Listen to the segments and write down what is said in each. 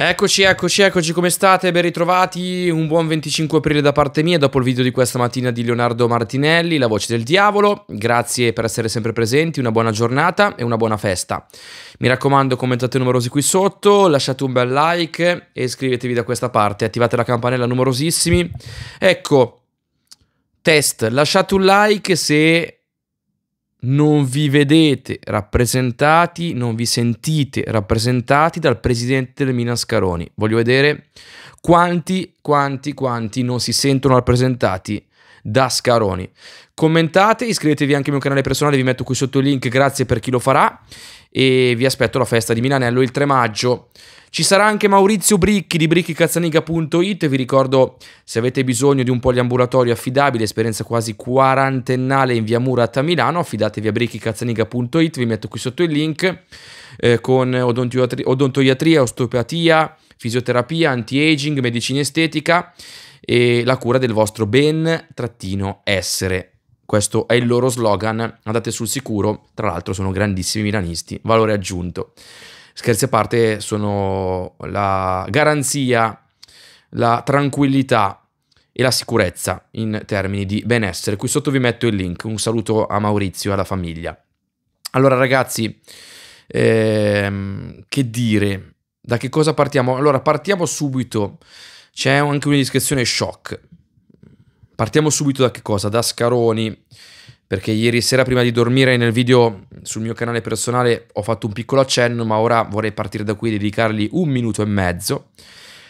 Eccoci, eccoci, eccoci, come state? Ben ritrovati, un buon 25 aprile da parte mia dopo il video di questa mattina di Leonardo Martinelli, La voce del diavolo, grazie per essere sempre presenti, una buona giornata e una buona festa. Mi raccomando commentate numerosi qui sotto, lasciate un bel like e iscrivetevi da questa parte, attivate la campanella numerosissimi. Ecco, test, lasciate un like se non vi vedete rappresentati, non vi sentite rappresentati dal presidente del Milan Scaroni. Voglio vedere quanti, quanti, quanti non si sentono rappresentati da Scaroni. Commentate, iscrivetevi anche al mio canale personale, vi metto qui sotto il link, grazie per chi lo farà e vi aspetto alla festa di Milanello il 3 maggio. Ci sarà anche Maurizio Bricchi di bricchicazzaniga.it, vi ricordo se avete bisogno di un poliambulatorio affidabile, esperienza quasi quarantennale in via Murat a Milano, affidatevi a bricchicazzaniga.it, vi metto qui sotto il link, eh, con odontoiatria, osteopatia, fisioterapia, anti-aging, medicina estetica e la cura del vostro ben-essere. Questo è il loro slogan, andate sul sicuro, tra l'altro sono grandissimi milanisti, valore aggiunto. Scherzi a parte, sono la garanzia, la tranquillità e la sicurezza in termini di benessere. Qui sotto vi metto il link, un saluto a Maurizio e alla famiglia. Allora ragazzi, ehm, che dire? Da che cosa partiamo? Allora partiamo subito, c'è anche una descrizione shock Partiamo subito da che cosa? Da Scaroni, perché ieri sera prima di dormire nel video sul mio canale personale ho fatto un piccolo accenno, ma ora vorrei partire da qui e dedicargli un minuto e mezzo.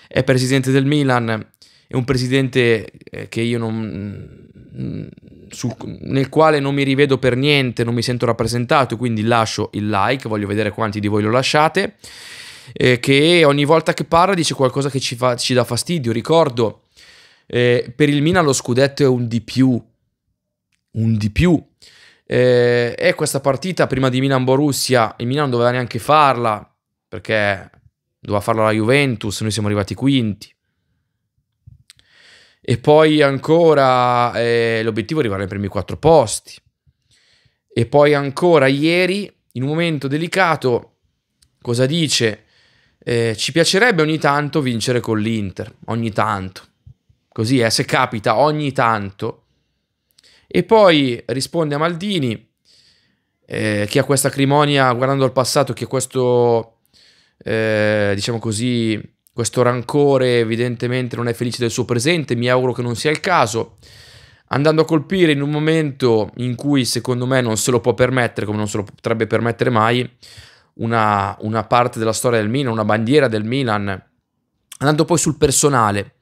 È presidente del Milan, è un presidente eh, non, mm, sul, nel quale non mi rivedo per niente, non mi sento rappresentato, quindi lascio il like, voglio vedere quanti di voi lo lasciate, eh, che ogni volta che parla dice qualcosa che ci, fa, ci dà fastidio, ricordo eh, per il Milan lo scudetto è un di più, un di più. Eh, e questa partita prima di Milan-Borussia, il Milan doveva neanche farla perché doveva farla la Juventus, noi siamo arrivati quinti. E poi ancora eh, l'obiettivo è arrivare ai primi quattro posti. E poi ancora ieri, in un momento delicato, cosa dice? Eh, ci piacerebbe ogni tanto vincere con l'Inter, ogni tanto così eh, se capita ogni tanto. E poi risponde a Maldini, eh, che ha questa acrimonia guardando al passato, che ha questo, eh, diciamo così, questo rancore evidentemente non è felice del suo presente, mi auguro che non sia il caso, andando a colpire in un momento in cui secondo me non se lo può permettere, come non se lo potrebbe permettere mai, una, una parte della storia del Milan, una bandiera del Milan, andando poi sul personale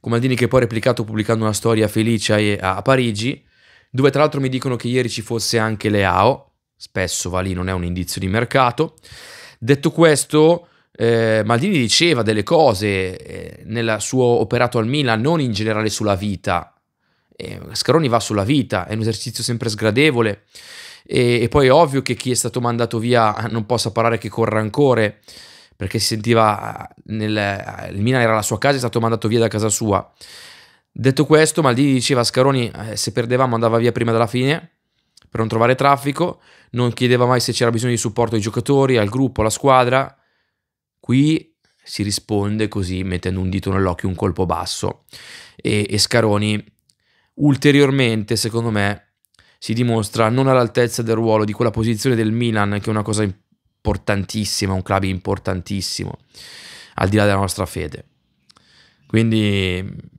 Comandini che poi ha replicato pubblicando una storia felice a, a Parigi, dove tra l'altro mi dicono che ieri ci fosse anche Leao, spesso va lì, non è un indizio di mercato. Detto questo, eh, Maldini diceva delle cose eh, nel suo operato al Milan, non in generale sulla vita. Eh, Scaroni va sulla vita, è un esercizio sempre sgradevole. E, e poi è ovvio che chi è stato mandato via non possa parlare che con rancore perché si sentiva nel, il Milan era la sua casa, è stato mandato via da casa sua. Detto questo, Maldini diceva a Scaroni eh, se perdevamo andava via prima della fine per non trovare traffico, non chiedeva mai se c'era bisogno di supporto ai giocatori, al gruppo, alla squadra. Qui si risponde così mettendo un dito nell'occhio, un colpo basso. E, e Scaroni ulteriormente, secondo me, si dimostra non all'altezza del ruolo di quella posizione del Milan, che è una cosa importante importantissimo, un club importantissimo, al di là della nostra fede. Quindi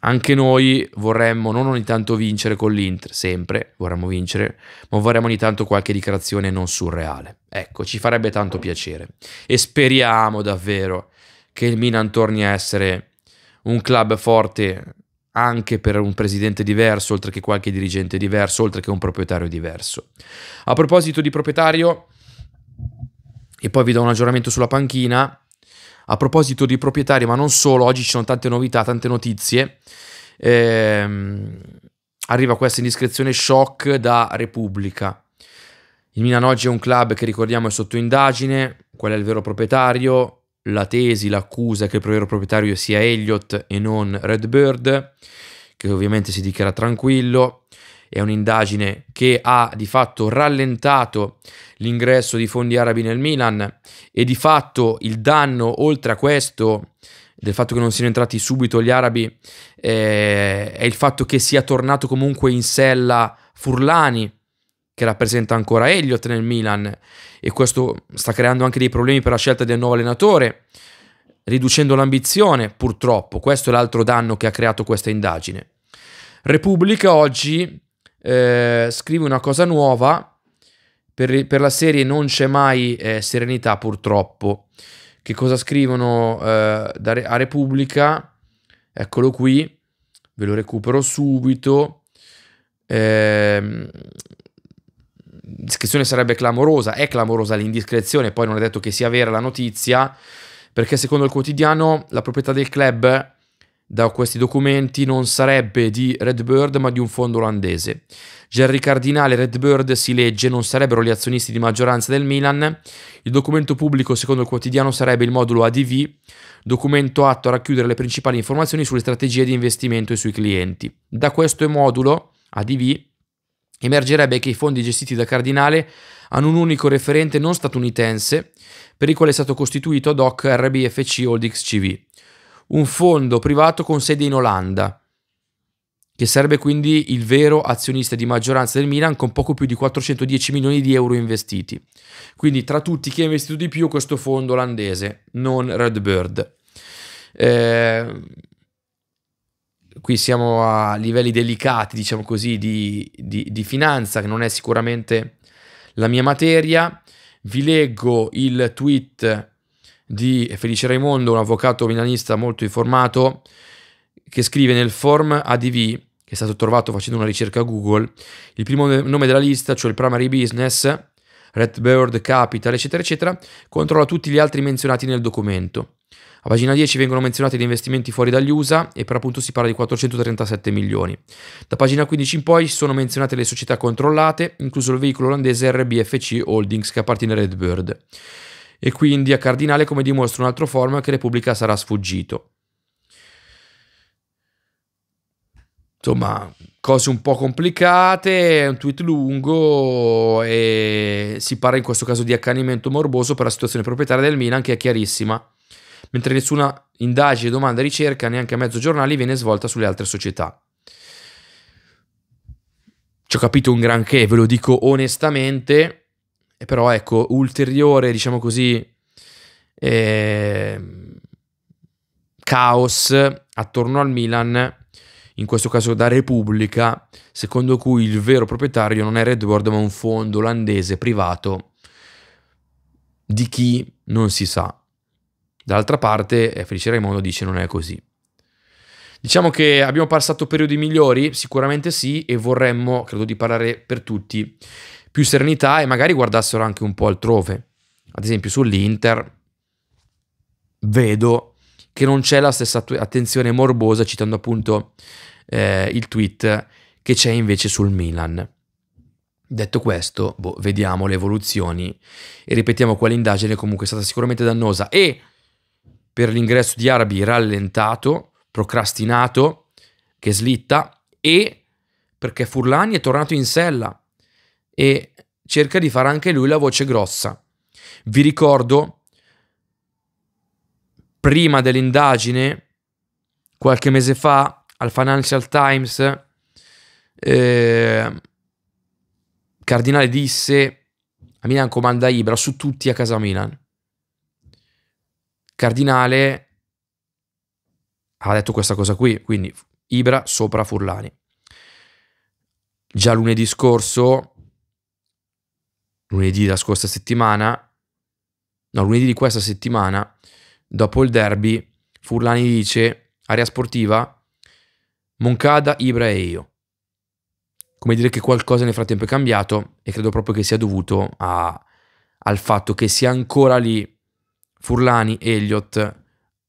anche noi vorremmo non ogni tanto vincere con l'Inter, sempre vorremmo vincere, ma vorremmo ogni tanto qualche dichiarazione non surreale. Ecco, ci farebbe tanto piacere. E speriamo davvero che il Milan torni a essere un club forte anche per un presidente diverso, oltre che qualche dirigente diverso, oltre che un proprietario diverso. A proposito di proprietario, e poi vi do un aggiornamento sulla panchina, a proposito di proprietario, ma non solo, oggi ci sono tante novità, tante notizie. Ehm, arriva questa indiscrezione shock da Repubblica. Il Milan oggi è un club che ricordiamo è sotto indagine, qual è il vero proprietario, la tesi, l'accusa che il vero proprietario sia Elliot e non Red Bird, che ovviamente si dichiara tranquillo. È un'indagine che ha di fatto rallentato l'ingresso di fondi arabi nel Milan e di fatto il danno oltre a questo del fatto che non siano entrati subito gli arabi eh, è il fatto che sia tornato comunque in sella Furlani che rappresenta ancora Elliott nel Milan e questo sta creando anche dei problemi per la scelta del nuovo allenatore, riducendo l'ambizione purtroppo, questo è l'altro danno che ha creato questa indagine. Repubblica oggi eh, scrive una cosa nuova, per, per, la serie non c'è mai eh, serenità purtroppo. Che cosa scrivono eh, a Repubblica? Eccolo qui, ve lo recupero subito. Eh, L'iscrizione sarebbe clamorosa, è clamorosa l'indiscrezione, poi non è detto che sia vera la notizia, perché secondo il quotidiano la proprietà del club, da questi documenti, non sarebbe di Red Bird ma di un fondo olandese. Gerry Cardinale e Bird si legge, non sarebbero gli azionisti di maggioranza del Milan. Il documento pubblico, secondo il quotidiano, sarebbe il modulo ADV, documento atto a racchiudere le principali informazioni sulle strategie di investimento e sui clienti. Da questo modulo ADV emergerebbe che i fondi gestiti da Cardinale hanno un unico referente non statunitense, per il quale è stato costituito ad hoc RBFC Holdings CV, un fondo privato con sede in Olanda, che sarebbe quindi il vero azionista di maggioranza del Milan con poco più di 410 milioni di euro investiti. Quindi tra tutti chi ha investito di più questo fondo olandese, non Redbird. Eh, qui siamo a livelli delicati, diciamo così, di, di, di, finanza, che non è sicuramente la mia materia. Vi leggo il tweet di Felice Raimondo, un avvocato milanista molto informato, che scrive nel form ADV, che è stato trovato facendo una ricerca a Google, il primo nome della lista, cioè il primary business, Redbird Capital, eccetera, eccetera, controlla tutti gli altri menzionati nel documento. A pagina 10 vengono menzionati gli investimenti fuori dagli USA e per appunto si parla di 437 milioni. Da pagina 15 in poi sono menzionate le società controllate, incluso il veicolo olandese RBFC Holdings che appartiene a Redbird. E quindi a Cardinale, come dimostra un altro forum, che Repubblica sarà sfuggito. insomma, cose un po' complicate, un tweet lungo e si parla in questo caso di accanimento morboso per la situazione proprietaria del Milan che è chiarissima mentre nessuna indagine, domanda, ricerca, neanche a mezzo giornali, viene svolta sulle altre società. Ci ho capito un granché, ve lo dico onestamente, però ecco, ulteriore, diciamo così, eh, caos attorno al Milan, in questo caso da Repubblica, secondo cui il vero proprietario non è Redward ma un fondo olandese privato di chi non si sa. Dall'altra parte, eh, Felice Raimondo dice non è così. Diciamo che abbiamo passato periodi migliori, sicuramente sì, e vorremmo, credo di parlare per tutti, più serenità e magari guardassero anche un po' altrove. Ad esempio sull'Inter vedo che non c'è la stessa attenzione morbosa, citando appunto eh, il tweet, che c'è invece sul Milan. Detto questo, boh, vediamo le evoluzioni e ripetiamo quell'indagine comunque è stata sicuramente dannosa e per l'ingresso di arabi rallentato, procrastinato, che slitta e perché Furlani è tornato in sella e cerca di fare anche lui la voce grossa. Vi ricordo, prima dell'indagine, qualche mese fa, al Financial Times, eh, Cardinale disse a Milan comanda Ibra su tutti a casa Milan. Cardinale ha detto questa cosa qui, quindi Ibra sopra Furlani. Già lunedì scorso, lunedì della scorsa settimana, no, lunedì di questa settimana, dopo il derby, Furlani dice, area sportiva, Moncada, Ibra e io. Come dire che qualcosa nel frattempo è cambiato e credo proprio che sia dovuto a, al fatto che sia ancora lì Furlani e Elliott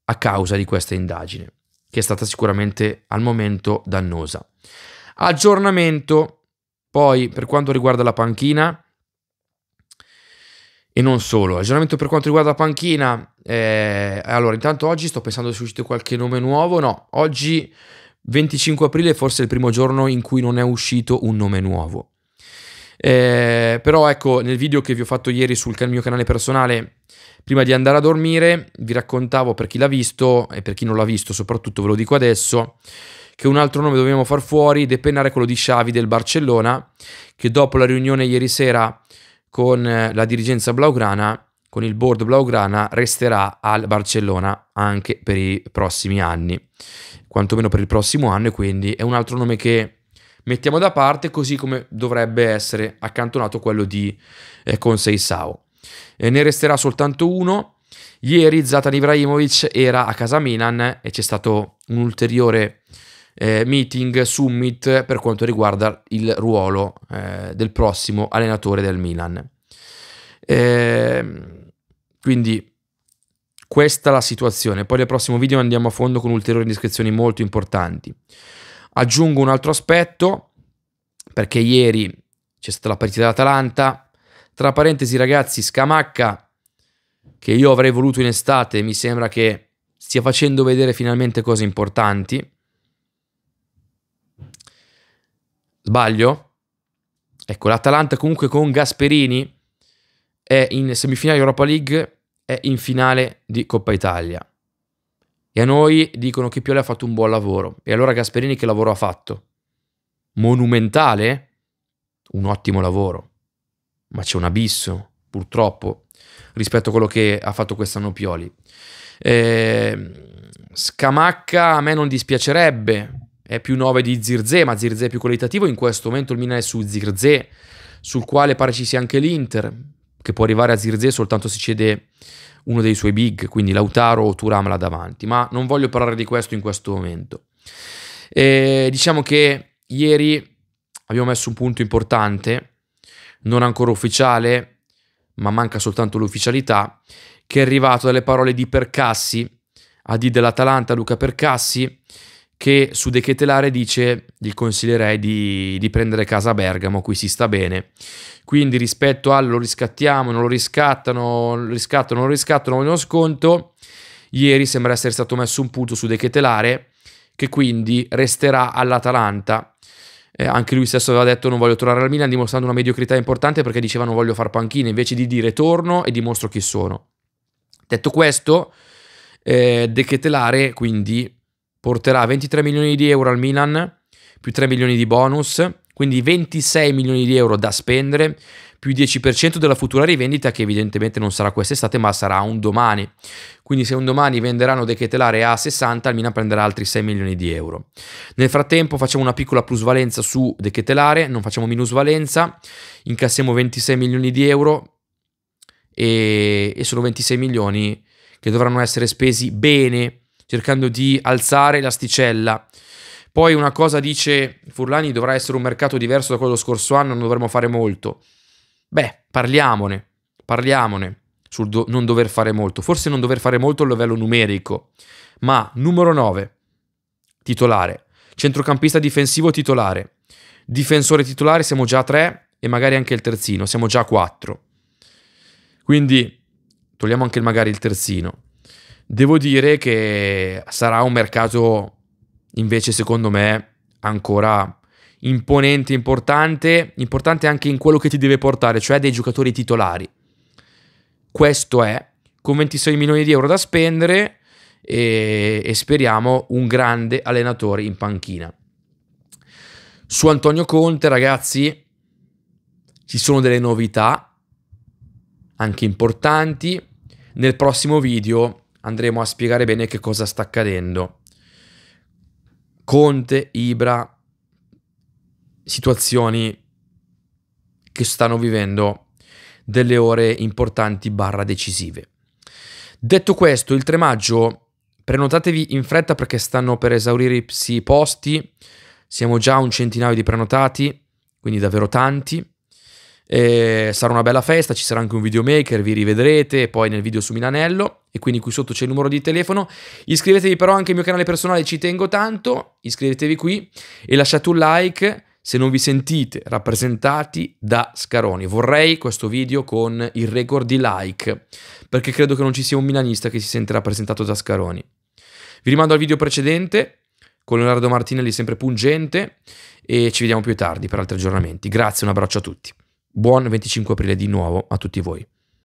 a causa di questa indagine, che è stata sicuramente al momento dannosa. Aggiornamento poi per quanto riguarda la panchina e non solo. Aggiornamento per quanto riguarda la panchina, eh, allora intanto oggi sto pensando se è uscito qualche nome nuovo, no, oggi 25 aprile è forse il primo giorno in cui non è uscito un nome nuovo. Eh, però ecco, nel video che vi ho fatto ieri sul mio canale personale, prima di andare a dormire, vi raccontavo per chi l'ha visto e per chi non l'ha visto, soprattutto ve lo dico adesso, che un altro nome dobbiamo far fuori, depennare quello di Xavi del Barcellona, che dopo la riunione ieri sera con eh, la dirigenza blaugrana, con il board blaugrana, resterà al Barcellona anche per i prossimi anni, quantomeno per il prossimo anno e quindi è un altro nome che mettiamo da parte così come dovrebbe essere accantonato quello di eh, Consei Sao. Eh, ne resterà soltanto uno. Ieri Zatan Ibrahimovic era a casa Milan e c'è stato un ulteriore eh, meeting, summit per quanto riguarda il ruolo eh, del prossimo allenatore del Milan. Ehm, quindi questa è la situazione. Poi nel prossimo video andiamo a fondo con ulteriori indiscrezioni molto importanti. Aggiungo un altro aspetto, perché ieri c'è stata la partita dell'Atalanta. Tra parentesi, ragazzi, Scamacca, che io avrei voluto in estate, mi sembra che stia facendo vedere finalmente cose importanti. Sbaglio? Ecco, l'Atalanta comunque con Gasperini è in semifinale Europa League, è in finale di Coppa Italia. E a noi dicono che Pioli ha fatto un buon lavoro. E allora Gasperini che lavoro ha fatto? Monumentale? Un ottimo lavoro. Ma c'è un abisso, purtroppo, rispetto a quello che ha fatto quest'anno Pioli. Eh, Scamacca a me non dispiacerebbe, è più 9 di Zirze, ma Zirze è più qualitativo. In questo momento il Milan è su Zirze, sul quale pare ci sia anche l'Inter, che può arrivare a Zirze soltanto se cede uno dei suoi big, quindi Lautaro o Turam là davanti, ma non voglio parlare di questo in questo momento. E diciamo che ieri abbiamo messo un punto importante, non ancora ufficiale, ma manca soltanto l'ufficialità, che è arrivato dalle parole di Percassi, AD dell'Atalanta, Luca Percassi, che su De Chetelare dice gli consiglierei di, di, prendere casa a Bergamo, qui si sta bene. Quindi rispetto al lo riscattiamo, non lo riscattano, lo riscattano, non lo riscattano, vogliono sconto, ieri sembra essere stato messo un punto su De Chetelare che quindi resterà all'Atalanta. Eh, anche lui stesso aveva detto non voglio tornare al Milan dimostrando una mediocrità importante perché diceva non voglio far panchina, invece di dire torno e dimostro chi sono. Detto questo, eh, De Chetelare quindi porterà 23 milioni di euro al Milan, più 3 milioni di bonus, quindi 26 milioni di euro da spendere, più 10% della futura rivendita che evidentemente non sarà quest'estate ma sarà un domani. Quindi se un domani venderanno De Ketelare a 60, il Milan prenderà altri 6 milioni di euro. Nel frattempo facciamo una piccola plusvalenza su De Ketelare, non facciamo minusvalenza, incassiamo 26 milioni di euro e, e sono 26 milioni che dovranno essere spesi bene cercando di alzare l'asticella. Poi una cosa dice Furlani, dovrà essere un mercato diverso da quello dello scorso anno, non dovremmo fare molto. Beh, parliamone, parliamone sul do- non dover fare molto, forse non dover fare molto a livello numerico, ma numero 9, titolare, centrocampista difensivo titolare, difensore titolare siamo già a 3 e magari anche il terzino, siamo già a 4. Quindi togliamo anche magari il terzino. Devo dire che sarà un mercato invece secondo me ancora imponente, importante, importante anche in quello che ti deve portare, cioè dei giocatori titolari. Questo è, con 26 milioni di euro da spendere e, e speriamo un grande allenatore in panchina. Su Antonio Conte, ragazzi, ci sono delle novità anche importanti. Nel prossimo video andremo a spiegare bene che cosa sta accadendo. Conte, Ibra, situazioni che stanno vivendo delle ore importanti barra decisive. Detto questo, il 3 maggio prenotatevi in fretta perché stanno per esaurire i posti, siamo già a un centinaio di prenotati, quindi davvero tanti. Eh, sarà una bella festa, ci sarà anche un videomaker, vi rivedrete poi nel video su Milanello e quindi qui sotto c'è il numero di telefono. Iscrivetevi però anche al mio canale personale, ci tengo tanto, iscrivetevi qui e lasciate un like se non vi sentite rappresentati da Scaroni. Vorrei questo video con il record di like, perché credo che non ci sia un milanista che si sente rappresentato da Scaroni. Vi rimando al video precedente, con Leonardo Martinelli sempre pungente, e ci vediamo più tardi per altri aggiornamenti. Grazie, un abbraccio a tutti. Buon 25 aprile di nuovo a tutti voi.